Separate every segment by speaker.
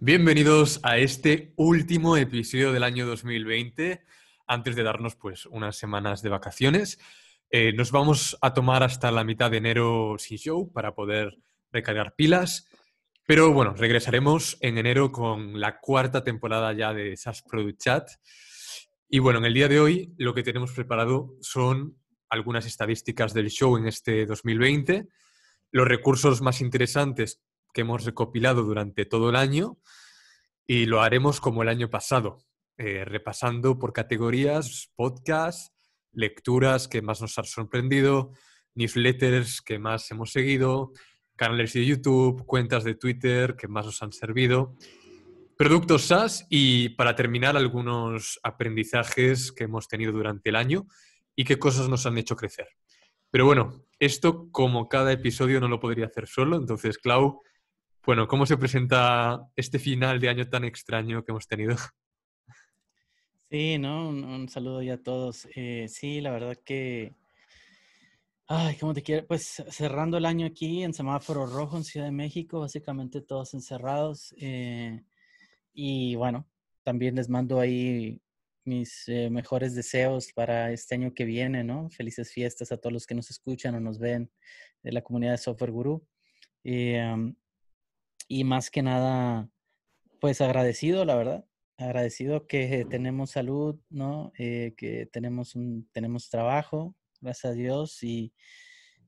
Speaker 1: Bienvenidos a este último episodio del año 2020. Antes de darnos pues unas semanas de vacaciones, eh, nos vamos a tomar hasta la mitad de enero sin show para poder recargar pilas. Pero bueno, regresaremos en enero con la cuarta temporada ya de SAS Product Chat. Y bueno, en el día de hoy lo que tenemos preparado son algunas estadísticas del show en este 2020, los recursos más interesantes hemos recopilado durante todo el año y lo haremos como el año pasado, eh, repasando por categorías, podcasts, lecturas que más nos han sorprendido, newsletters que más hemos seguido, canales de YouTube, cuentas de Twitter que más nos han servido, productos SaaS y para terminar algunos aprendizajes que hemos tenido durante el año y qué cosas nos han hecho crecer. Pero bueno, esto como cada episodio no lo podría hacer solo, entonces Clau, bueno, ¿cómo se presenta este final de año tan extraño que hemos tenido?
Speaker 2: Sí, ¿no? Un, saludo ya a todos. Eh, sí, la verdad que... Ay, ¿cómo te quiero? Pues cerrando el año aquí en semáforo rojo en Ciudad de México, básicamente todos encerrados. Eh, y bueno, también les mando ahí mis eh, mejores deseos para este año que viene, ¿no? Felices fiestas a todos los que nos escuchan o nos ven de la comunidad de Software Guru. Y, y más que nada, pues agradecido, la verdad. Agradecido que tenemos salud, ¿no? Eh, que tenemos, un, tenemos trabajo, gracias a Dios, y,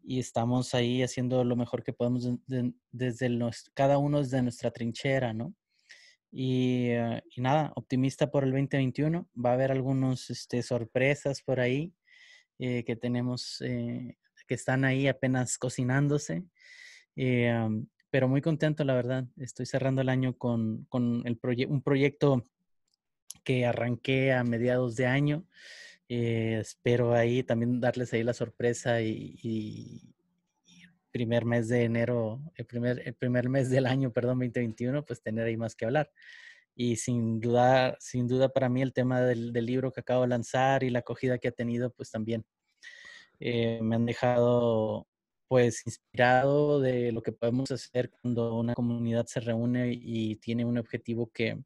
Speaker 2: estamos ahí haciendo lo mejor que podemos desde, los, cada uno desde nuestra trinchera, ¿no? Y, eh, nada, optimista por el 2021. Va a haber algunas este, sorpresas por ahí eh, que tenemos, que están ahí apenas cocinándose pero muy contento, la verdad. Estoy cerrando el año con, con el un proyecto que arranqué a mediados de año. Eh, espero ahí también darles ahí la sorpresa y, primer mes de enero, el primer, el primer mes del año, perdón, 2021, pues tener ahí más que hablar. Y sin duda, sin duda para mí el tema del, libro que acabo de lanzar y la acogida que ha tenido, pues también eh, me han dejado pues inspirado de lo que podemos hacer cuando una comunidad se reúne y tiene un objetivo que,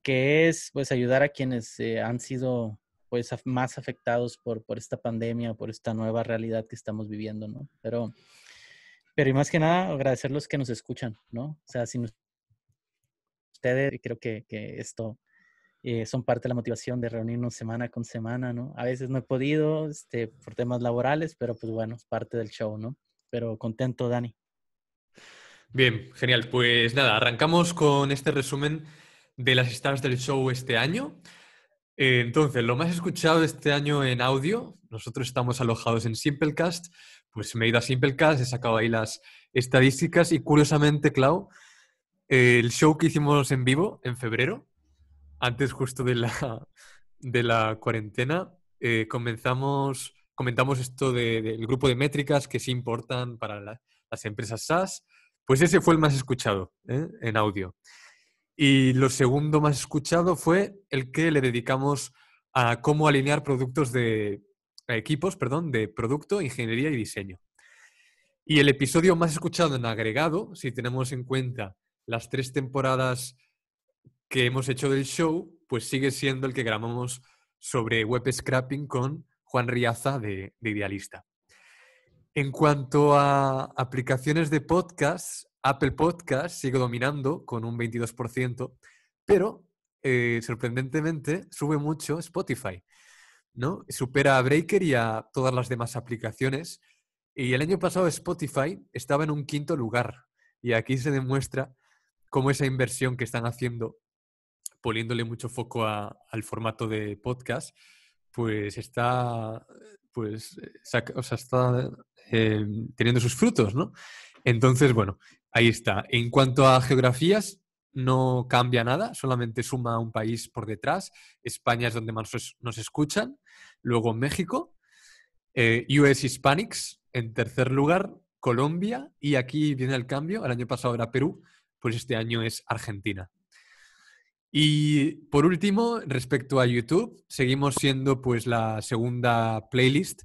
Speaker 2: que es pues ayudar a quienes han sido pues más afectados por, por esta pandemia, por esta nueva realidad que estamos viviendo, ¿no? Pero, pero y más que nada agradecer los que nos escuchan, ¿no? O sea, si ustedes creo que esto eh, son parte de la motivación de reunirnos semana con semana, ¿no? A veces no he podido este, por temas laborales, pero pues bueno, es parte del show, ¿no? Pero contento, Dani.
Speaker 1: Bien, genial. Pues nada, arrancamos con este resumen de las stars del show este año. Eh, entonces, lo más escuchado este año en audio, nosotros estamos alojados en Simplecast, pues me he ido a Simplecast, he sacado ahí las estadísticas y curiosamente, Clau, el show que hicimos en vivo en febrero, antes justo de la, de la cuarentena, eh, comenzamos, comentamos esto del grupo de métricas que sí importan para las empresas SaaS. Pues ese fue el más escuchado ¿eh? en audio. Y lo segundo más escuchado fue el que le dedicamos a cómo alinear productos de equipos, perdón, de producto, ingeniería y diseño. Y el episodio más escuchado en agregado, si tenemos en cuenta las tres temporadas que hemos hecho del show, pues sigue siendo el que grabamos sobre web scrapping con Juan Riaza de, Idealista. En cuanto a aplicaciones de podcast, Apple Podcast sigue dominando con un 22%, pero eh, sorprendentemente sube mucho Spotify. ¿no? Supera a Breaker y a todas las demás aplicaciones. Y el año pasado Spotify estaba en un quinto lugar. Y aquí se demuestra cómo esa inversión que están haciendo poniéndole mucho foco al formato de podcast, pues está, pues, eh, está eh, teniendo sus frutos, ¿no? Entonces, bueno, ahí está. En cuanto a geografías, no cambia nada, solamente suma un país por detrás. España es donde más nos escuchan, luego México, eh, US Hispanics, en tercer lugar, Colombia, y aquí viene el cambio, el año pasado era Perú, pues este año es Argentina. Y por último, respecto a YouTube, seguimos siendo pues la segunda playlist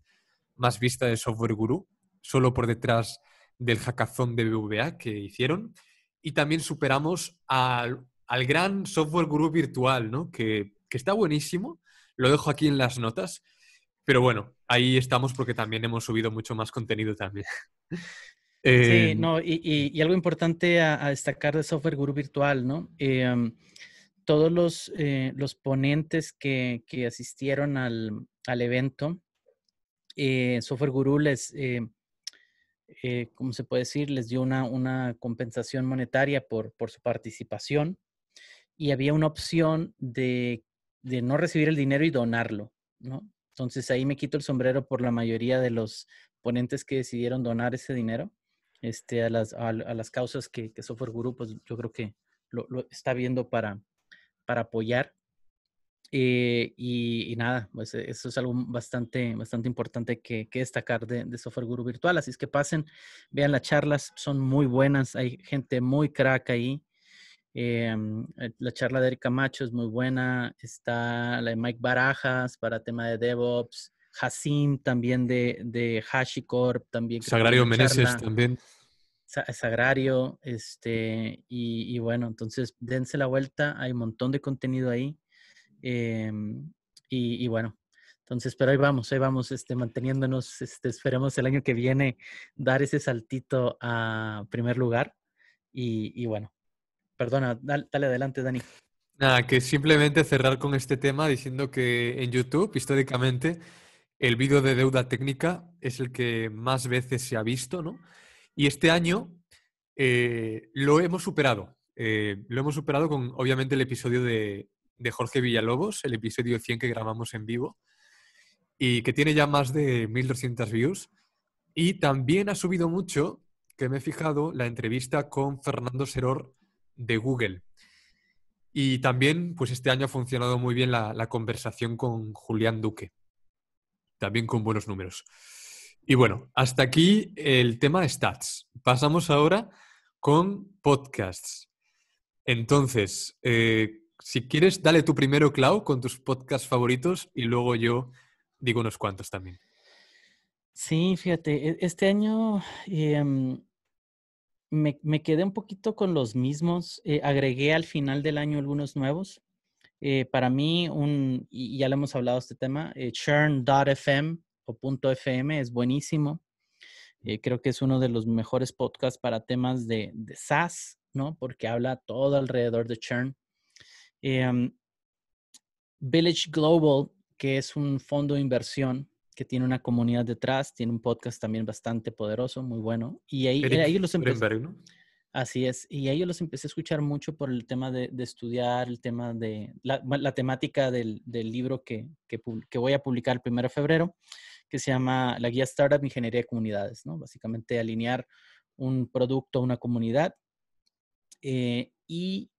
Speaker 1: más vista de Software Guru, solo por detrás del jacazón de BVA que hicieron. Y también superamos al, gran Software Guru virtual, ¿no? Que, que está buenísimo. Lo dejo aquí en las notas. Pero bueno, ahí estamos porque también hemos subido mucho más contenido también. Sí, eh, no,
Speaker 2: y, algo importante a, destacar de Software Guru Virtual, ¿no? Eh, todos eh, los, ponentes que, asistieron al, evento, eh, Software Guru les, eh, como se puede decir? Les dio una, compensación monetaria por, por, su participación y había una opción de, no recibir el dinero y donarlo, ¿no? Entonces ahí me quito el sombrero por la mayoría de los ponentes que decidieron donar ese dinero este, a, las, las causas que, Software Guru, pues yo creo que lo está viendo para, para apoyar. Eh, y, y, nada, pues e, eso es algo bastante, bastante importante que, que destacar de, Software Guru Virtual. Así es que pasen, vean las charlas, son muy buenas, hay gente muy crack ahí. Em, eh, la charla de Eric Camacho es muy buena, está la de Mike Barajas para tema de DevOps, Hasim también de, de HashiCorp, también. Sagrario Meneses también agrario este, y, bueno, entonces dense la vuelta, hay un montón de contenido ahí, em, y, bueno, entonces, pero ahí vamos, ahí vamos, este, manteniéndonos, este, esperemos el año que viene dar ese saltito a primer lugar, y, bueno, perdona, dale, dale adelante, Dani.
Speaker 1: Nada, que simplemente cerrar con este tema diciendo que en YouTube, históricamente, el vídeo de deuda técnica es el que más veces se ha visto, ¿no? Y este año eh, lo hemos superado. Eh, lo hemos superado con, obviamente, el episodio de, Jorge Villalobos, el episodio 100 que grabamos en vivo y que tiene ya más de 1.200 views. Y también ha subido mucho, que me he fijado, la entrevista con Fernando Seror de Google. Y también, pues este año ha funcionado muy bien la conversación con Julián Duque, también con buenos números. Y bueno, hasta aquí el tema stats. Pasamos ahora con podcasts. Entonces, eh, si quieres, dale tu primero, Clau, con tus podcasts favoritos y luego yo digo unos cuantos también.
Speaker 2: Sí, fíjate, e, este año em, me, quedé un poquito con los mismos. Eh, agregué al final del año algunos nuevos. Eh, para mí, un, y ya le hemos hablado este tema, churn.fm o punto .fm es buenísimo. Eh, creo que es uno de los mejores podcasts para temas de, de SaaS, ¿no? Porque habla todo alrededor de churn. Em, Village Global, que es un fondo de inversión que tiene una comunidad detrás, tiene un podcast también bastante poderoso, muy bueno. Y ahí, los empecé. Así es. Y ahí yo los empecé a escuchar mucho por el tema de, estudiar, el tema de la, temática del, libro que, que, voy a publicar el 1 de febrero que se llama la guía Startup Ingeniería de Comunidades, ¿no? Básicamente alinear un producto a una comunidad. Eh, y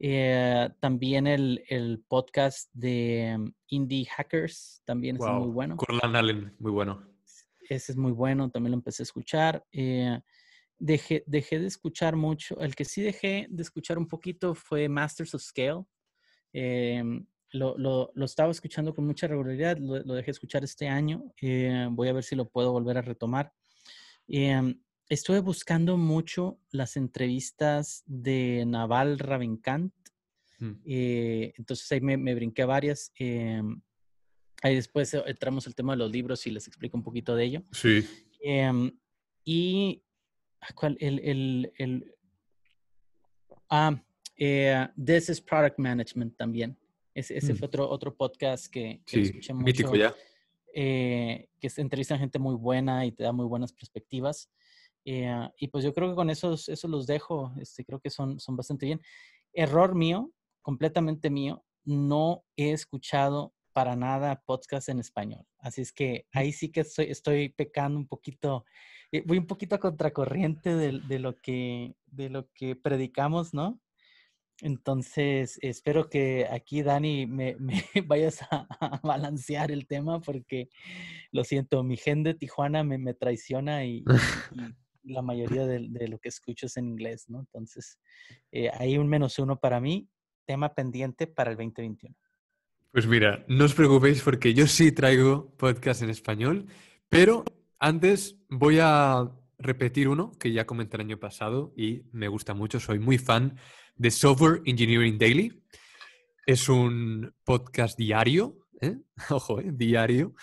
Speaker 2: eh, también el, podcast de Indie Hackers, también es muy bueno.
Speaker 1: Corlan Allen, muy bueno.
Speaker 2: Ese es muy bueno, también lo empecé a escuchar. Eh, dejé, de escuchar mucho. El que sí dejé de escuchar un poquito fue Masters of Scale. Em, lo, lo, estaba escuchando con mucha regularidad, lo, dejé escuchar este año, eh, voy a ver si lo puedo volver a retomar. Em, estuve buscando mucho las entrevistas de Naval Ravikant, mm. eh, entonces ahí me, brinqué varias. Em, ahí después eh, entramos el tema de los libros y les explico un poquito de ello. Sí. Em, y, ah, ¿cuál? El, el, el ah, This is Product Management también. Ese, mm. fue otro, otro podcast que, que escuché mucho. Mítico ya. Eh, que entrevista gente muy buena y te da muy buenas perspectivas. Eh, y pues yo creo que con esos, eso los dejo. Este, creo que son, son bastante bien. Error mío, completamente mío, no he escuchado para nada podcast en español. Así es que mm. ahí sí que estoy, estoy pecando un poquito, eh, voy un poquito a contracorriente de, lo que, de lo que predicamos, ¿no? Entonces, espero que aquí, Dani, me, vayas a, balancear el tema porque lo siento, mi gente de Tijuana me, traiciona y, la mayoría de, lo que escucho es en inglés, ¿no? Entonces, eh, hay un menos uno para mí, tema pendiente para el 2021.
Speaker 1: Pues mira, no os preocupéis porque yo sí traigo podcast en español, pero antes voy a repetir uno que ya comenté el año pasado y me gusta mucho, soy muy fan The Software Engineering Daily. Es un podcast diario, ¿eh? ojo, ¿eh? diario.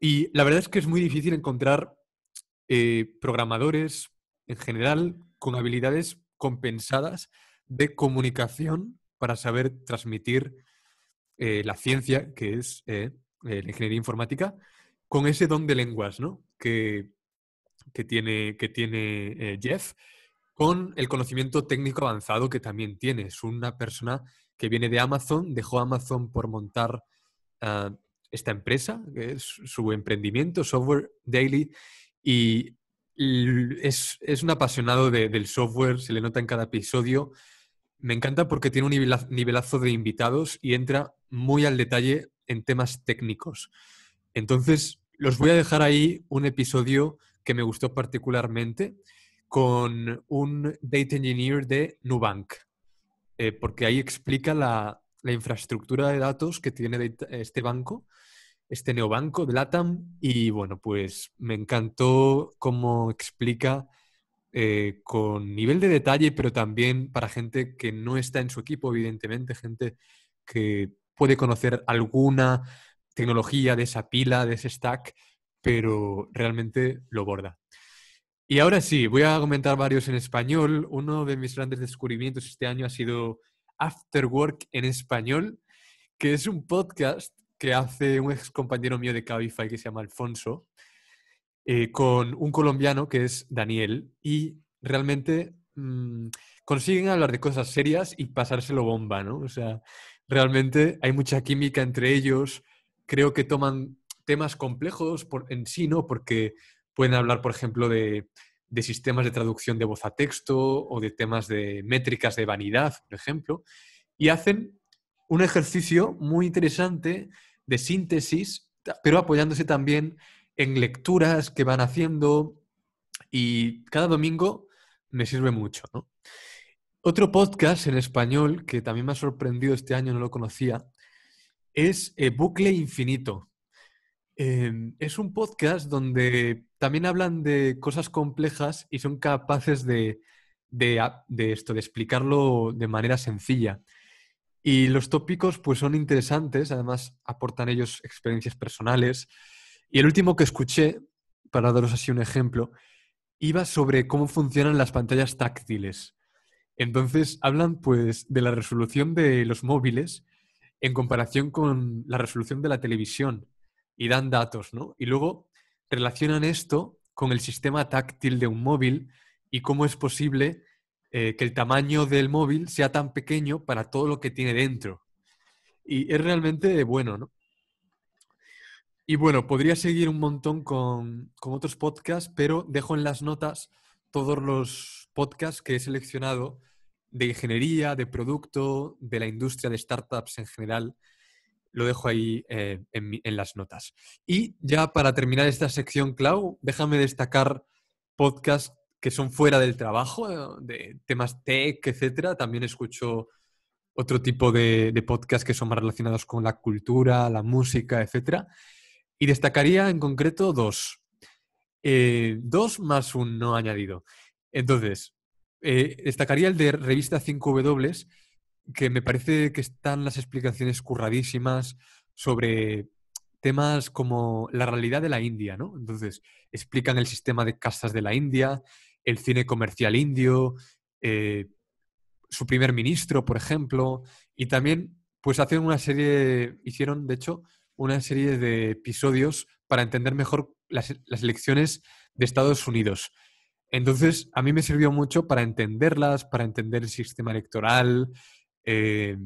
Speaker 1: Y la verdad es que es muy difícil encontrar eh, programadores en general con habilidades compensadas de comunicación para saber transmitir la ciencia, que es la ingeniería informática, con ese don de lenguas que, que tiene, que tiene Jeff con el conocimiento técnico avanzado que también tiene. Es Una persona que viene de Amazon, dejó Amazon por montar ah, esta empresa, que es su emprendimiento, Software Daily, y es, un apasionado del software, se le nota en cada episodio. Me encanta porque tiene un nivelazo de invitados y entra muy al detalle en temas técnicos. Entonces, los voy a dejar ahí un episodio que me gustó particularmente con un data engineer de Nubank, eh, porque ahí explica la, infraestructura de datos que tiene este banco, este neobanco de LATAM, y bueno, pues me encantó cómo explica eh, con nivel de detalle, pero también para gente que no está en su equipo, evidentemente, gente que puede conocer alguna tecnología de esa pila, de ese stack, pero realmente lo borda. Y ahora sí, voy a comentar varios en español. Uno de mis grandes descubrimientos este año ha sido After Work en español, que es un podcast que hace un ex compañero mío de Cabify que se llama Alfonso, eh, con un colombiano que es Daniel, y realmente mm, consiguen hablar de cosas serias y pasárselo bomba, ¿no? O sea, realmente hay mucha química entre ellos, creo que toman temas complejos por, en sí, ¿no? Porque Pueden hablar, por ejemplo, de, sistemas de traducción de voz a texto o de temas de métricas de vanidad, por ejemplo, y hacen un ejercicio muy interesante de síntesis, pero apoyándose también en lecturas que van haciendo y cada domingo me sirve mucho. Otro podcast en español que también me ha sorprendido este año, no lo conocía, es eh, Bucle Infinito. Em, es un podcast donde también hablan de cosas complejas y son capaces de, esto, de explicarlo de manera sencilla. Y los tópicos pues son interesantes, además aportan ellos experiencias personales. Y el último que escuché, para daros así un ejemplo, iba sobre cómo funcionan las pantallas táctiles. Entonces hablan pues de la resolución de los móviles en comparación con la resolución de la televisión y dan datos, ¿no? Y luego relacionan esto con el sistema táctil de un móvil y cómo es posible eh, que el tamaño del móvil sea tan pequeño para todo lo que tiene dentro. Y es realmente bueno, ¿no? Y bueno, podría seguir un montón con otros podcasts, pero dejo en las notas todos los podcasts que he seleccionado de ingeniería, de producto, de la industria de startups en general, lo dejo ahí eh, en, las notas. Y ya para terminar esta sección, Clau, déjame destacar podcasts que son fuera del trabajo, de temas tech, etcétera. También escucho otro tipo de, podcasts que son más relacionados con la cultura, la música, etcétera. Y destacaría en concreto dos. Eh, dos más un no añadido. Entonces, eh, destacaría el de Revista 5W, que me parece que están las explicaciones curradísimas sobre temas como la realidad de la India, ¿no? Entonces, explican el sistema de castas de la India, el cine comercial indio, eh, su primer ministro, por ejemplo, y también, pues hacen una serie, hicieron, de hecho, una serie de episodios para entender mejor las, las elecciones de Estados Unidos. Entonces, a mí me sirvió mucho para entenderlas, para entender el sistema electoral, eh,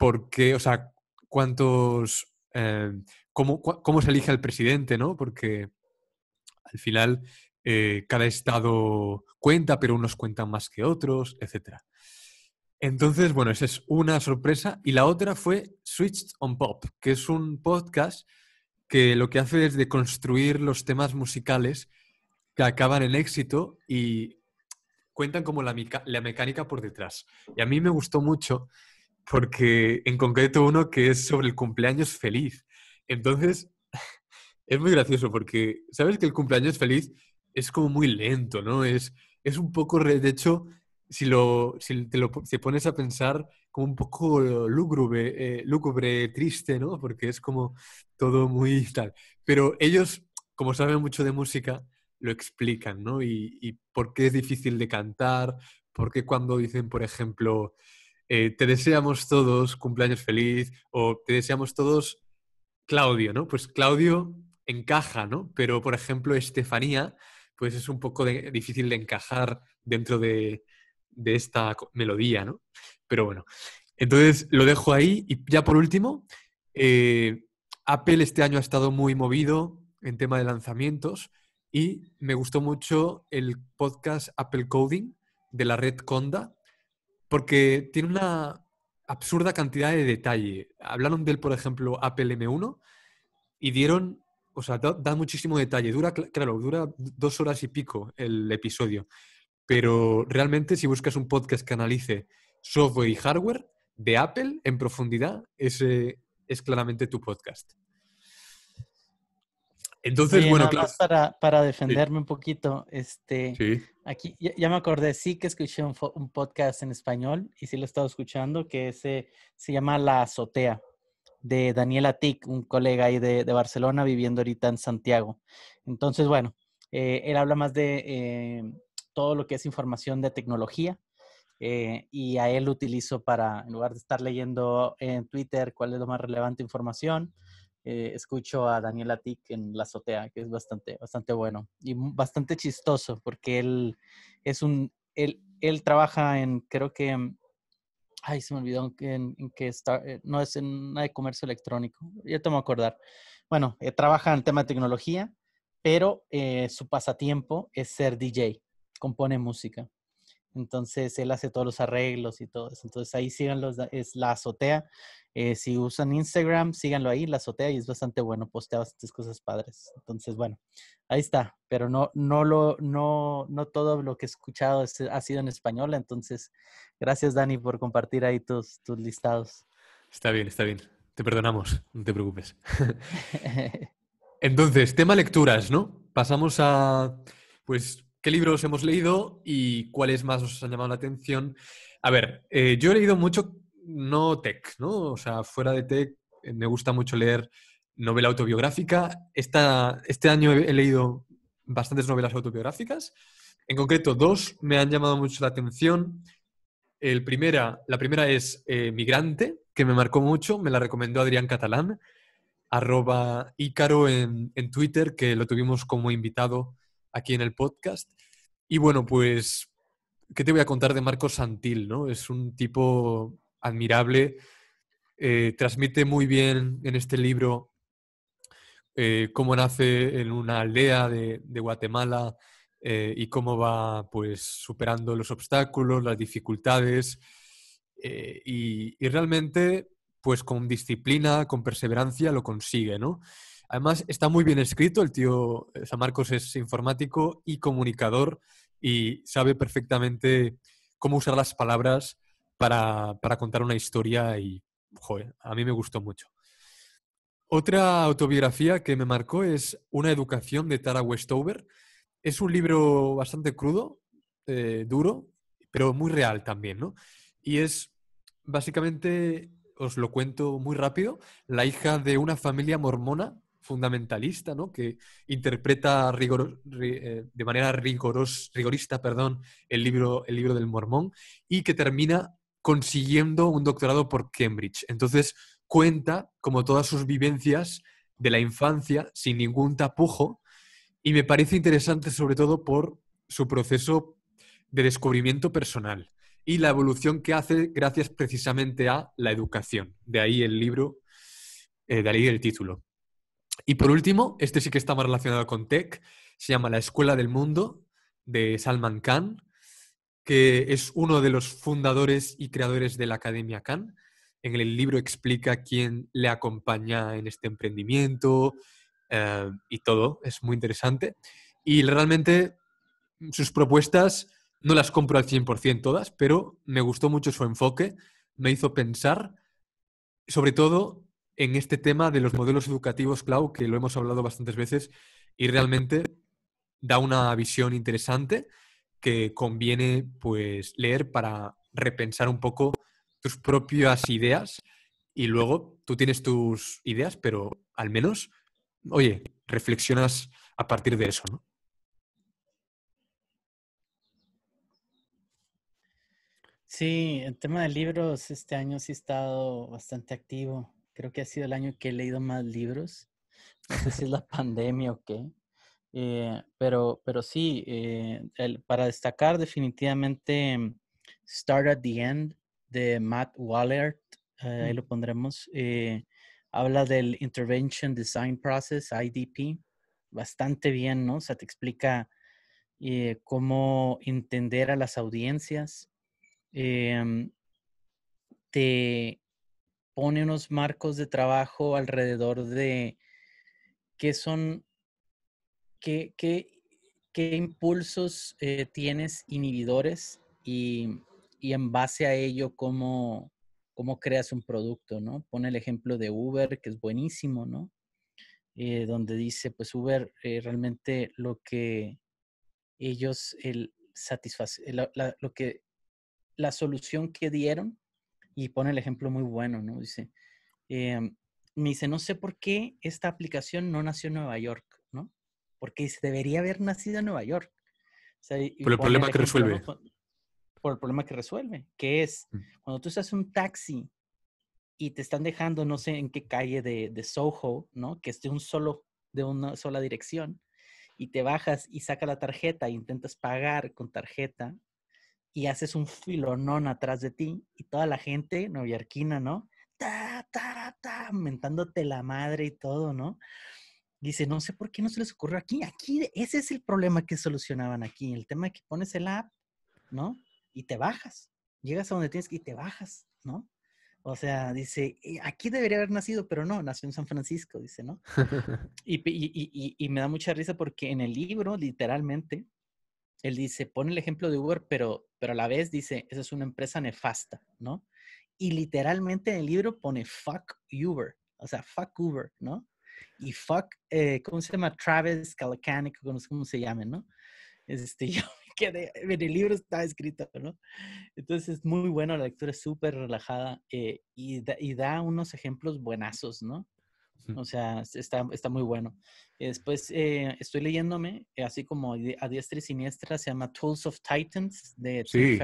Speaker 1: o sea, cuántos, eh, cómo, se elige al presidente, ¿no? Porque al final eh, cada estado cuenta, pero unos cuentan más que otros, etc. Entonces, bueno, esa es una sorpresa. Y la otra fue Switched on Pop, que es un podcast que lo que hace es de construir los temas musicales que acaban en éxito y cuentan como la, la mecánica por detrás. Y a mí me gustó mucho porque en concreto uno que es sobre el cumpleaños feliz. Entonces, es muy gracioso porque, ¿sabes que el cumpleaños feliz es como muy lento, ¿no? Es, es un poco, de hecho, si, lo, te lo pones a pensar, como un poco lúgubre, eh, lúgubre, triste, ¿no? Porque es como todo muy tal. Pero ellos, como saben mucho de música, lo explican, ¿no? Y, por qué es difícil de cantar, por qué cuando dicen, por ejemplo, eh, te deseamos todos cumpleaños feliz o te deseamos todos Claudio, ¿no? Pues Claudio encaja, ¿no? Pero, por ejemplo, Estefanía, pues es un poco difícil de encajar dentro de, esta melodía, ¿no? Pero bueno, entonces lo dejo ahí y ya por último, eh, Apple este año ha estado muy movido en tema de lanzamientos y me gustó mucho el podcast Apple Coding de la red Conda, porque tiene una absurda cantidad de detalle. Hablaron del, por ejemplo, Apple M1 y dieron, o sea, da, muchísimo detalle. Dura, claro, dura dos horas y pico el episodio, pero realmente si buscas un podcast que analice software y hardware de Apple en profundidad, ese es claramente tu podcast. Entonces, bueno, claro. Para, para defenderme
Speaker 2: un poquito, este, aquí ya, me acordé, sí que escuché un, podcast en español y sí lo he estado escuchando, que se, se llama La Azotea, de Daniel Atik, un colega ahí de, Barcelona viviendo ahorita en Santiago. Entonces, bueno, eh, él habla más de eh, todo lo que es información de tecnología, eh, y a él lo utilizo para, en lugar de estar leyendo en Twitter cuál es la más relevante información, eh, escucho a Daniel Atik en La Azotea, que es bastante, bastante bueno y bastante chistoso, porque él es un, él, trabaja en, creo que, mm, ay, se me olvidó en, qué está, eh, no es en nada de comercio electrónico, ya te a acordar. Bueno, eh, trabaja en tema de tecnología, pero su pasatiempo es ser DJ, compone música. Entonces él hace todos los arreglos y todo eso. Entonces ahí síganlo, es la azotea. Eh, si usan Instagram, síganlo ahí, la azotea, y es bastante bueno, postea bastantes cosas padres. Entonces, bueno, ahí está. Pero no, no lo, no, no todo lo que he escuchado ha sido en español. Entonces, gracias Dani por compartir ahí tus, tus listados.
Speaker 1: Está bien, está bien. Te perdonamos, no te preocupes. Entonces, tema lecturas, ¿no? Pasamos a, pues, qué libros hemos leído y cuáles más os han llamado la atención. A ver, eh, yo he leído mucho no tech, ¿no? O sea, fuera de tech eh, me gusta mucho leer novela autobiográfica. este año he, leído bastantes novelas autobiográficas. En concreto, dos me han llamado mucho la atención. El primera, la primera es eh, Migrante, que me marcó mucho, me la recomendó Adrián Catalán, arroba Ícaro en, en Twitter, que lo tuvimos como invitado aquí en el podcast. Y bueno, pues, ¿qué te voy a contar de Marcos Santil? ¿no? Es un tipo admirable, eh, transmite muy bien en este libro eh, cómo nace en una aldea de, Guatemala eh, y cómo va pues, superando los obstáculos, las dificultades. Y, y, realmente, pues con disciplina, con perseverancia, lo consigue, ¿no? Además, está muy bien escrito, el tío San eh, Marcos es informático y comunicador y sabe perfectamente cómo usar las palabras para, contar una historia y, joder, a mí me gustó mucho. Otra autobiografía que me marcó es Una educación de Tara Westover. Es un libro bastante crudo, eh, duro, pero muy real también, ¿no? Y es básicamente, os lo cuento muy rápido, la hija de una familia mormona fundamentalista, ¿no? que interpreta eh, de manera rigorista perdón, el, libro, el libro del mormón y que termina consiguiendo un doctorado por Cambridge. Entonces cuenta como todas sus vivencias de la infancia sin ningún tapujo y me parece interesante sobre todo por su proceso de descubrimiento personal y la evolución que hace gracias precisamente a la educación. De ahí el libro, eh, de ahí el título. Y por último, este sí que está más relacionado con tech, se llama La Escuela del Mundo de Salman Khan, que es uno de los fundadores y creadores de la Academia Khan. En el libro explica quién le acompaña en este emprendimiento eh, y todo, es muy interesante. Y realmente sus propuestas no las compro al 100% todas, pero me gustó mucho su enfoque, me hizo pensar, sobre todo en este tema de los modelos educativos, Clau, que lo hemos hablado bastantes veces y realmente da una visión interesante que conviene pues leer para repensar un poco tus propias ideas y luego tú tienes tus ideas, pero al menos, oye, reflexionas a partir de eso,
Speaker 2: Sí, el tema de libros este año sí he estado bastante activo creo que ha sido el año que he leído más libros. No sé si es la pandemia o qué. Eh, pero, pero sí, eh, para destacar definitivamente mm, Start at the End de Matt Wallert, eh, ahí lo pondremos. habla del Intervention Design Process, IDP, bastante bien, ¿no? O sea, te explica cómo entender a las audiencias. Em, te pone unos marcos de trabajo alrededor de qué son, qué, impulsos eh, tienes inhibidores y, en base a ello cómo, cómo creas un producto, ¿no? Pone el ejemplo de Uber, que es buenísimo, ¿no? Eh, donde dice, pues Uber eh, realmente lo que ellos, el, satisface, lo que, la solución que dieron y pone el ejemplo muy bueno, ¿no? Dice, em, me dice, no sé por qué esta aplicación no nació en Nueva York, ¿no? Porque debería haber nacido en Nueva York. por el problema que resuelve. Por el problema que resuelve, que es mm. cuando tú estás un taxi y te están dejando, no sé en qué calle de, de Soho, ¿no? Que es un solo, de una sola dirección, y te bajas y saca la tarjeta e intentas pagar con tarjeta, y haces un filonón atrás de ti y toda la gente noviarquina, ¿no? Ta, ta, ta, mentándote la madre y todo, ¿no? Dice, no sé por qué no se les ocurrió aquí. Aquí, ese es el problema que solucionaban aquí. El tema de que pones el app, ¿no? Y te bajas. Llegas a donde tienes que y te bajas, ¿no? O sea, dice, eh, aquí debería haber nacido, pero no, nació en San Francisco, dice, ¿no? y, y me da mucha risa porque en el libro, literalmente, él dice, pone el ejemplo de Uber, pero, pero a la vez dice, esa es una empresa nefasta, ¿no? Y literalmente en el libro pone fuck Uber, o sea, fuck Uber, ¿no? Y fuck, eh, ¿cómo se llama? Travis Kalanick, no cómo se llame, ¿no? Este, yo me quedé, en el libro está escrito, ¿no? Entonces es muy bueno, la lectura es súper relajada eh, y da unos ejemplos buenazos, ¿no? O sea, está, está muy bueno. después eh, estoy leyéndome, eh, así como a diestra y siniestra, se llama Tools of Titans de Tim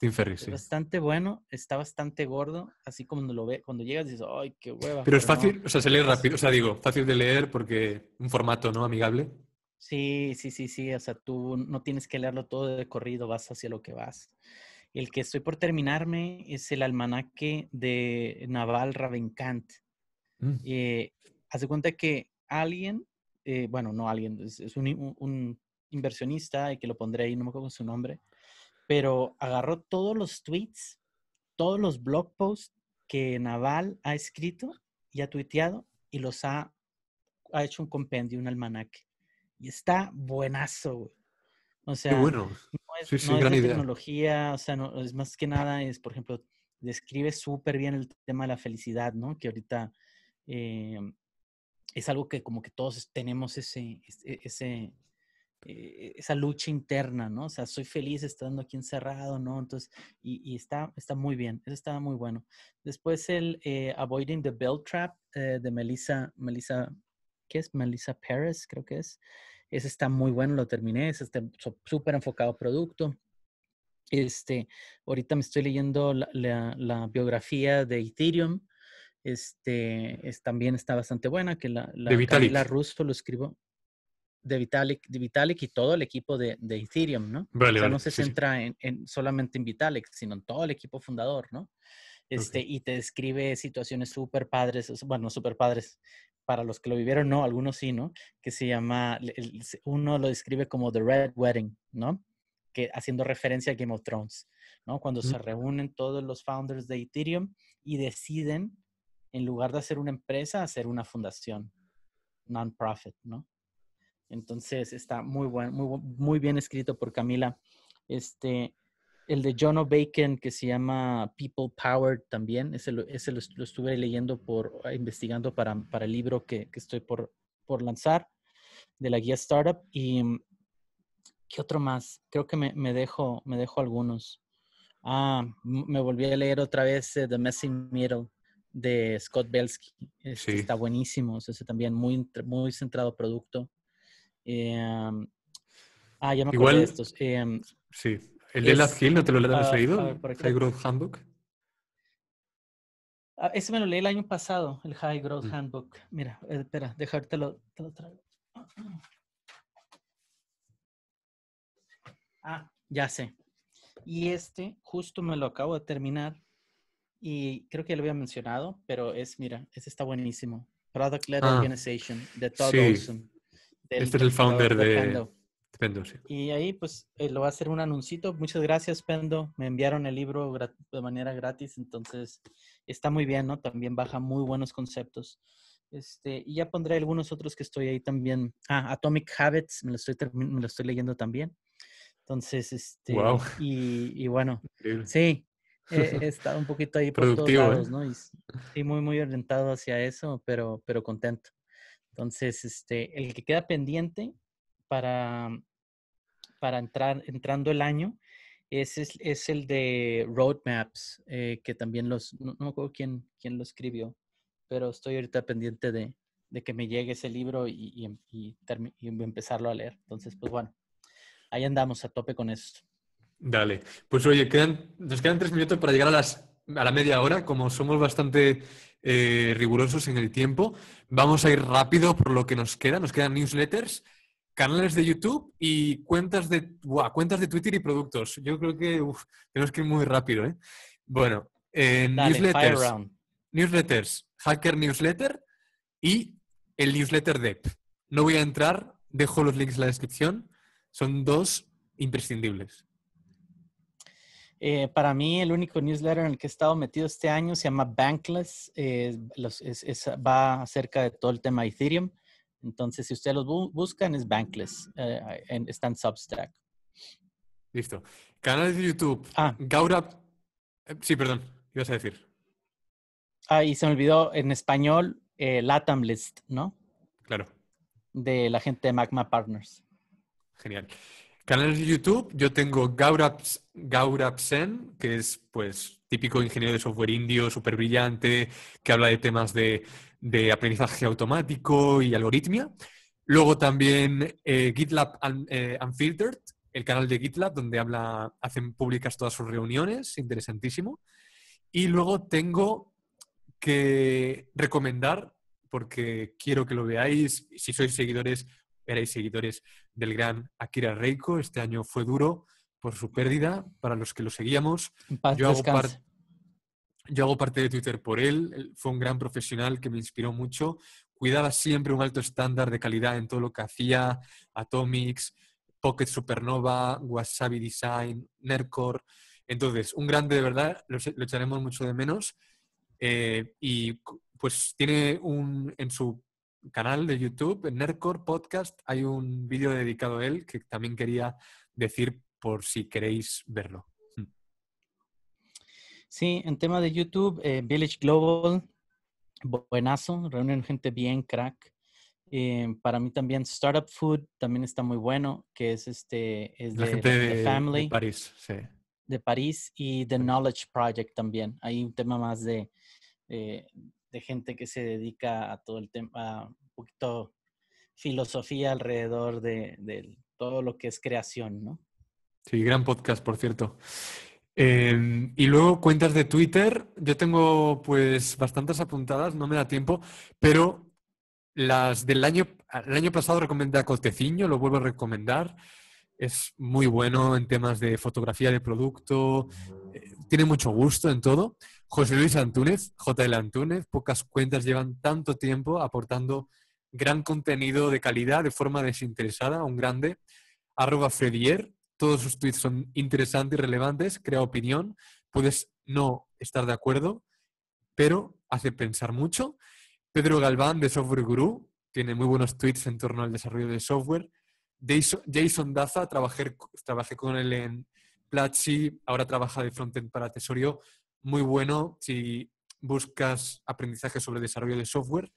Speaker 2: Tim Ferriss, Bastante bueno, está bastante gordo, así como cuando lo ve, cuando llegas dices, ay, qué hueva. Pero, es fácil, o sea, se lee rápido, o sea, digo,
Speaker 1: fácil de leer porque un formato, ¿no? Amigable.
Speaker 2: Sí, sí, sí, sí, o sea, tú no tienes que leerlo todo de corrido, vas hacia lo que vas. El que estoy por terminarme es el almanaque de Naval Ravencant y mm. eh, hace cuenta que alguien, eh, bueno, no alguien, es, un, un, y que lo pondré ahí, no me acuerdo su nombre, pero agarró todos los tweets, todos los blog posts que Naval ha escrito y ha tuiteado y los ha, ha hecho un compendio, un almanaque. Y está buenazo, O sea, Qué bueno. no es, sí, sí, tecnología, o sea, no, es más que nada, es, por ejemplo, describe súper bien el tema de la felicidad, ¿no? Que ahorita Em, es algo que como que todos tenemos ese, e, ese, eh, esa lucha interna, ¿no? O sea, soy feliz estando aquí encerrado, ¿no? Entonces, y, está, está muy bien, eso está muy bueno. Después el eh, Avoiding the Bell Trap eh, de Melissa, Melissa, ¿qué es? Melissa Perez, creo que es. Ese está muy bueno, lo terminé, Es este súper enfocado producto. Este, ahorita me estoy leyendo la, la biografía de Ethereum, este, es, también está bastante buena, que la, la Russo lo escribo. De Vitalik, de Vitalik y todo el equipo de, Ethereum, ¿no? o no se centra En, solamente en Vitalik, sino en todo el equipo fundador, ¿no? Este, Y te describe situaciones súper padres, bueno, súper padres, para los que lo vivieron, no, algunos sí, ¿no? Que se llama, uno lo describe como The Red Wedding, ¿no? Que haciendo referencia a Game of Thrones, ¿no? Cuando se reúnen todos los founders de Ethereum y deciden en lugar de hacer una empresa, hacer una fundación, non-profit, ¿no? Entonces está muy, buen, muy, muy bien escrito por Camila. Este, el de John Bacon, que se llama People Powered también, ese lo, estuve leyendo por, ah, investigando para, para el libro que, estoy por, por lanzar de la guía Startup. ¿Y mm, qué otro más? Creo que me, me dejo, me dejo algunos. Ah, me volví a leer otra vez eh, The Messy Middle de Scott Belsky. Este, está buenísimo, o sea, también muy, muy centrado producto. Em, ah, ya me Igual, estos. Em,
Speaker 1: sí, el de Last ¿no te lo, he has leído? High Growth
Speaker 2: Handbook? Ah, ese me lo leí el año pasado, el High Growth mm. Handbook. Mira, eh, espera, dejártelo, te lo traigo. Ah, ya sé. Y este, justo me lo acabo de terminar y creo que ya lo había mencionado, pero es, mira, este está buenísimo. Product Led ah. Organization, de Todd Olson. Este es el founder de, Pendo. Y ahí, pues, eh, lo va a hacer un anuncito. Muchas gracias, Pendo. Me enviaron el libro de manera gratis, entonces está muy bien, ¿no? También baja muy buenos conceptos. Este, y ya pondré algunos otros que estoy ahí también. Ah, Atomic Habits, me lo estoy, me lo estoy leyendo también. Entonces, este, wow. y, y, bueno, sí, he, eh, un poquito ahí por Productivo, todos lados, ¿eh? ¿no? Y, muy, muy orientado hacia eso, pero, pero contento. Entonces, este, el que queda pendiente para, para entrar, entrando el año es, es, el de roadmaps, eh, que también los, no, me acuerdo quién, lo escribió, pero estoy ahorita pendiente de, que me llegue ese libro y, y, em, y empezarlo a leer. Entonces, pues bueno, ahí andamos a tope con esto.
Speaker 1: Dale. Pues oye, quedan, nos quedan tres minutos para llegar a, las, a la media hora. Como somos bastante eh, rigurosos en el tiempo, vamos a ir rápido por lo que nos queda. Nos quedan newsletters, canales de YouTube y cuentas de, cuentas de Twitter y productos. Yo creo que tenemos que ir muy rápido. ¿eh? Bueno, eh, newsletters, Hacker Newsletter y el newsletter DEP. No voy a entrar, dejo los links en la descripción. Son dos imprescindibles.
Speaker 2: Eh, para mí, el único newsletter en el que he estado metido este año se llama Bankless. Eh, va acerca de todo el tema Ethereum. Entonces, si ustedes lo buscan, es Bankless. Eh, en, está en Substack. Listo. Canales de YouTube. Ah. Gaura. Sí, perdón. Ibas a decir. Ah, y se me olvidó en español, Latam List, ¿no? Claro. De la gente de Magma Partners.
Speaker 1: Genial. Canales de YouTube, yo tengo Gaurapsen, que es pues típico ingeniero de software indio, súper brillante, que habla de temas de, aprendizaje automático y algoritmia. Luego también eh, GitLab eh, Unfiltered, el canal de GitLab, donde habla, hacen públicas todas sus reuniones, interesantísimo. Y luego tengo que recomendar, porque quiero que lo veáis, si sois seguidores, veréis seguidores del gran Akira Reiko. Este año fue duro por su pérdida, para los que lo seguíamos. yo, hago parte de Twitter por él. Fue un gran profesional que me inspiró mucho. Cuidaba siempre un alto estándar de calidad en todo lo que hacía, Atomics, Pocket Supernova, Wasabi Design, Nercore. Entonces, un grande de verdad, lo, echaremos mucho de menos. Eh, y pues tiene un, en su canal de YouTube, en Podcast, hay un vídeo dedicado a él que también quería decir por si queréis verlo. Mm.
Speaker 2: Sí, en tema de YouTube, eh, Village Global, buenazo, reúnen gente bien crack. Eh, para mí también Startup Food también está muy bueno, que es este es la de, gente de, Family de
Speaker 1: París, sí.
Speaker 2: de París y The Knowledge Project también. Hay un tema más de eh, gente que se dedica a todo el tema, a un poquito filosofía alrededor de, todo lo que es creación, ¿no?
Speaker 1: Sí, gran podcast, por cierto. Em, y luego cuentas de Twitter. Yo tengo pues bastantes apuntadas, no me da tiempo, pero las del año, el año pasado recomendé a Coteciño, lo vuelvo a recomendar es muy bueno en temas de fotografía de producto, eh, tiene mucho gusto en todo. José Luis Antúnez, JL Antúnez, pocas cuentas llevan tanto tiempo aportando gran contenido de calidad de forma desinteresada, un grande. Arroba Fredier, todos sus tweets son interesantes y relevantes, crea opinión, puedes no estar de acuerdo, pero hace pensar mucho. Pedro Galván de Software Guru tiene muy buenos tweets en torno al desarrollo de software. Jason, Daza, trabajé, con él en Platzi, ahora trabaja de frontend para Tesorio. Muy bueno si buscas aprendizaje sobre desarrollo de software.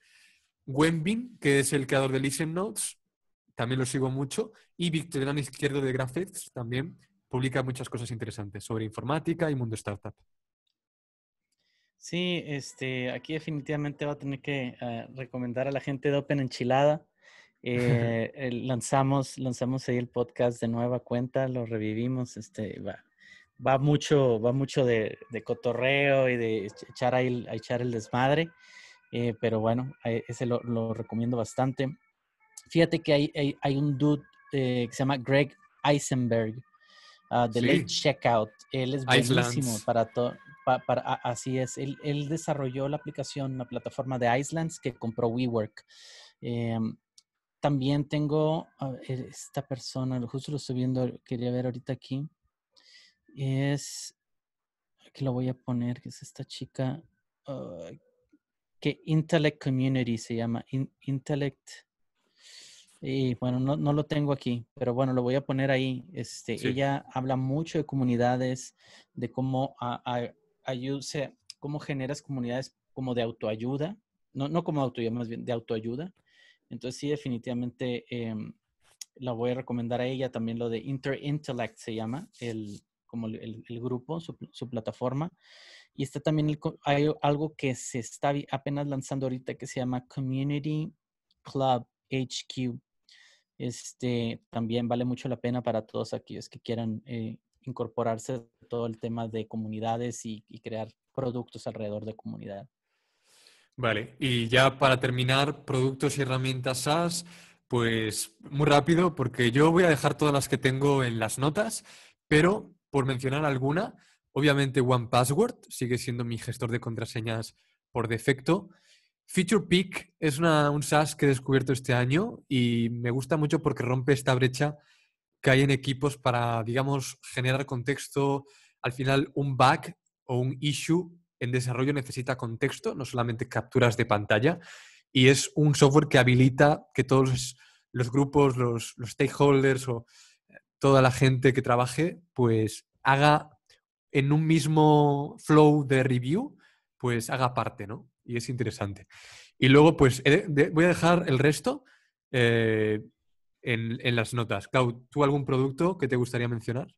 Speaker 1: Wenbin, que es el creador de Listen Notes, también lo sigo mucho. Y Victoriano Izquierdo de Graphics también publica muchas cosas interesantes sobre informática y mundo startup.
Speaker 2: Sí, este, aquí definitivamente va a tener que eh, recomendar a la gente de Open Enchilada. Eh, lanzamos, lanzamos ahí el podcast de nueva cuenta, lo revivimos, este, va, va mucho, va mucho de, de cotorreo y de echar a echar el desmadre, eh, pero bueno, eh, ese lo, recomiendo bastante. Fíjate que hay, hay, un dude que se llama Greg Eisenberg, ah, de Late Checkout, él es buenísimo para todo. para, así es, él, desarrolló la aplicación, la plataforma de Islands que compró WeWork. Em, también tengo e, esta persona, justo lo estoy viendo, quería ver ahorita aquí. Es, aquí lo voy a poner, que es esta chica, ah, que Intellect Community se llama, Intellect. Y bueno, no, no, lo tengo aquí, pero bueno, lo voy a poner ahí. Este, Ella habla mucho de comunidades, de cómo, cómo generas comunidades como de autoayuda, no, no como autoayuda, más bien de autoayuda. Entonces sí, definitivamente em, la voy a recomendar a ella. También lo de Interintellect se llama, el, como el, grupo, su, plataforma. Y está también, hay algo que se está apenas lanzando ahorita que se llama Community Club HQ. Este también vale mucho la pena para todos aquellos que quieran eh, incorporarse a todo el tema de comunidades y, y crear productos alrededor de comunidad.
Speaker 1: Vale, y ya para terminar, productos y herramientas SaaS, pues muy rápido, porque yo voy a dejar todas las que tengo en las notas, pero por mencionar alguna, obviamente 1Password sigue siendo mi gestor de contraseñas por defecto. Feature Peak es una, un SaaS que he descubierto este año y me gusta mucho porque rompe esta brecha que hay en equipos para, digamos, generar contexto, al final un bug o un issue en desarrollo necesita contexto, no solamente capturas de pantalla, y es un software que habilita que todos los grupos, los, stakeholders o eh, toda la gente que trabaje, pues haga en un mismo flow de review, pues haga parte, ¿no? Y es interesante. Y luego, pues voy a dejar el resto eh, en, las notas. Clau, ¿tú algún producto que te gustaría mencionar?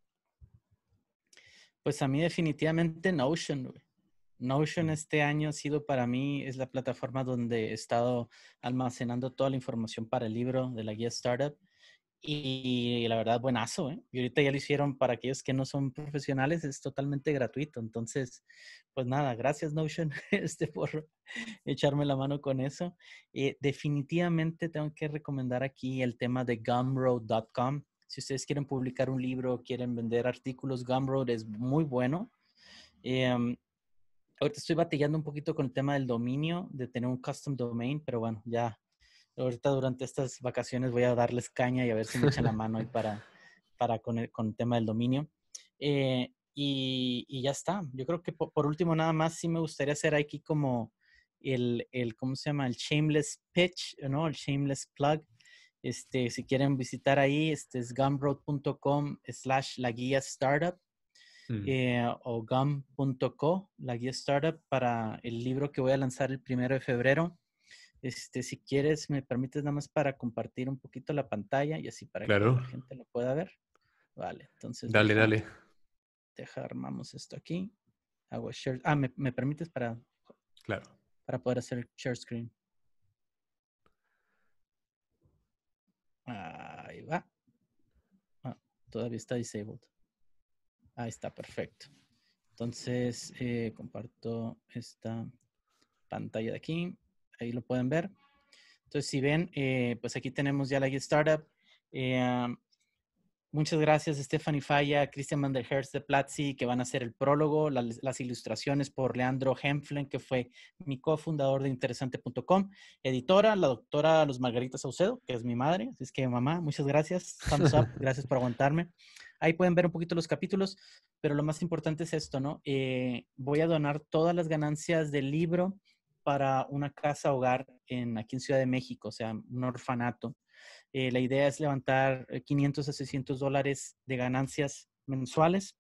Speaker 2: Pues a mí definitivamente Notion, Notion este año ha sido para mí, es la plataforma donde he estado almacenando toda la información para el libro de la guía Startup. Y la verdad, buenazo, ¿eh? Y ahorita ya lo hicieron para aquellos que no son profesionales, es totalmente gratuito. Entonces, pues nada, gracias Notion este, por echarme la mano con eso. Eh, definitivamente tengo que recomendar aquí el tema de gumroad.com. Si ustedes quieren publicar un libro, quieren vender artículos, Gumroad es muy bueno. Em, Ahorita estoy batallando un poquito con el tema del dominio, de tener un custom domain, pero bueno, ya ahorita durante estas vacaciones voy a darles caña y a ver si me echan la mano ahí para, para con, el, con el tema del dominio. Eh, y, ya está. Yo creo que por, último, nada más, sí me gustaría hacer aquí como el, el, ¿cómo se llama? El shameless pitch, ¿no? El shameless plug. Este, si quieren visitar ahí, este es gumroad.com slash la guía startup. Mm. Eh, o gum.co, la guía startup, para el libro que voy a lanzar el primero de febrero. Este, si quieres, me permites nada más para compartir un poquito la pantalla y así para que la gente lo pueda ver. Vale, entonces. Dale, dale. Deja, armamos esto aquí. Hago share. Ah, ¿me, ¿me, permites para. Claro. Para poder hacer share screen. Ahí va. Ah, todavía está disabled. Ahí está, perfecto. Entonces, eh, comparto esta pantalla de aquí. Ahí lo pueden ver. Entonces, si ven, eh, pues aquí tenemos ya la Get Startup. Eh, um, muchas gracias, Stephanie Falla, Christian Van der de Platzi, que van a hacer el prólogo, las, ilustraciones por Leandro Hempflen, que fue mi cofundador de interesante.com, editora, la doctora Luz Margarita Saucedo, que es mi madre. Así es que, mamá, muchas gracias. gracias por aguantarme. Ahí pueden ver un poquito los capítulos, pero lo más importante es esto, ¿no? Eh, voy a donar todas las ganancias del libro para una casa hogar en, aquí en Ciudad de México, o sea, un orfanato. Eh, la idea es levantar 500 eh, a 600 dólares de ganancias mensuales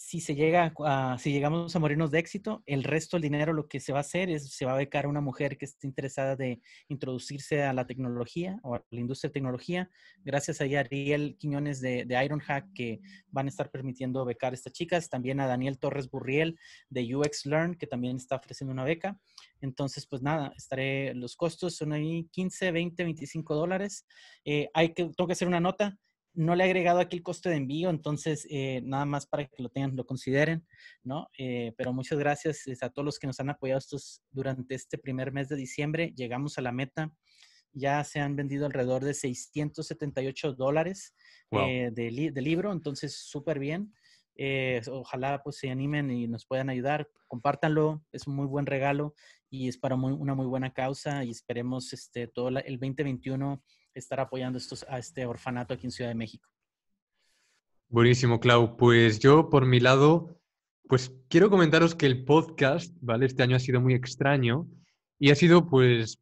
Speaker 2: si se llega si llegamos a morirnos de éxito, el resto del dinero lo que se va a hacer es se va a becar a una mujer que esté interesada de introducirse a la tecnología o a la industria de tecnología. Gracias a Ariel Quiñones de, Ironhack que van a estar permitiendo becar a estas chicas, también a Daniel Torres Burriel de UX Learn que también está ofreciendo una beca. Entonces, pues nada, estaré, los costos son ahí 15, 20, 25 dólares. Eh, hay que, tengo que hacer una nota no le he agregado aquí el costo de envío, entonces eh, nada más para que lo tengan, lo consideren, ¿no? Eh, pero muchas gracias este, a todos los que nos han apoyado estos, durante este primer mes de diciembre. Llegamos a la meta. Ya se han vendido alrededor de 678 dólares eh, de, libro, entonces súper bien. ojalá pues se animen y nos puedan ayudar. Compártanlo, es un muy buen regalo y es para una muy buena causa y esperemos este, todo el 2021 estar apoyando estos, a este orfanato aquí en Ciudad de México.
Speaker 1: Buenísimo, Clau. Pues yo, por mi lado, pues quiero comentaros que el podcast, ¿vale? Este año ha sido muy extraño y ha sido pues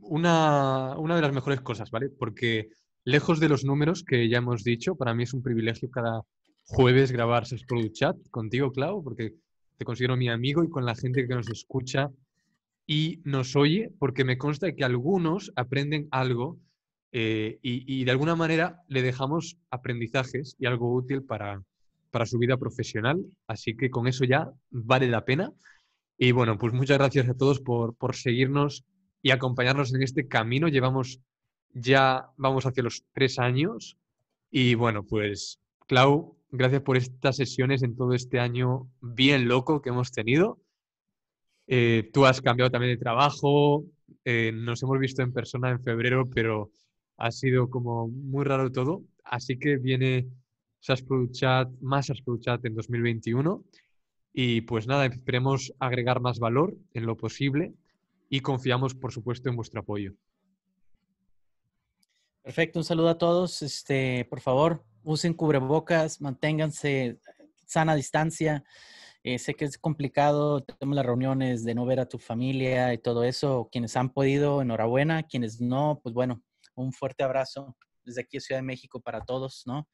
Speaker 1: una, una de las mejores cosas, ¿vale? Porque lejos de los números que ya hemos dicho, para mí es un privilegio cada jueves grabar el Chat contigo, Clau, porque te considero mi amigo y con la gente que nos escucha y nos oye, porque me consta que algunos aprenden algo eh, y, de alguna manera le dejamos aprendizajes y algo útil para, para su vida profesional. Así que con eso ya vale la pena. Y bueno, pues muchas gracias a todos por, por seguirnos y acompañarnos en este camino. Llevamos ya, vamos hacia los tres años. Y bueno, pues Clau, gracias por estas sesiones en todo este año bien loco que hemos tenido. Eh, tú has cambiado también de trabajo, eh, nos hemos visto en persona en febrero, pero ha sido como muy raro todo. Así que viene Sasproduchat, Chat, más Sasproduchat Chat en 2021. Y pues nada, esperemos agregar más valor en lo posible y confiamos,
Speaker 2: por supuesto, en vuestro apoyo. Perfecto, un saludo a todos. Este, por favor, usen cubrebocas, manténganse sana distancia. Eh, sé que es complicado, tenemos las reuniones de no ver a tu familia y todo eso. Quienes han podido, enhorabuena. Quienes no, pues bueno, un fuerte abrazo desde aquí Ciudad de México para todos, ¿no?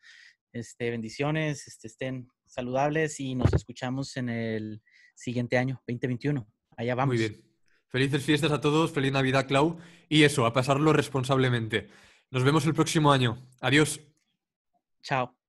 Speaker 2: Este, bendiciones, este, estén saludables y nos escuchamos en el siguiente año, 2021. Allá vamos. Muy bien. Felices fiestas a todos,
Speaker 1: feliz Navidad, Clau. Y eso, a pasarlo responsablemente. Nos vemos el próximo año. Adiós. Chao.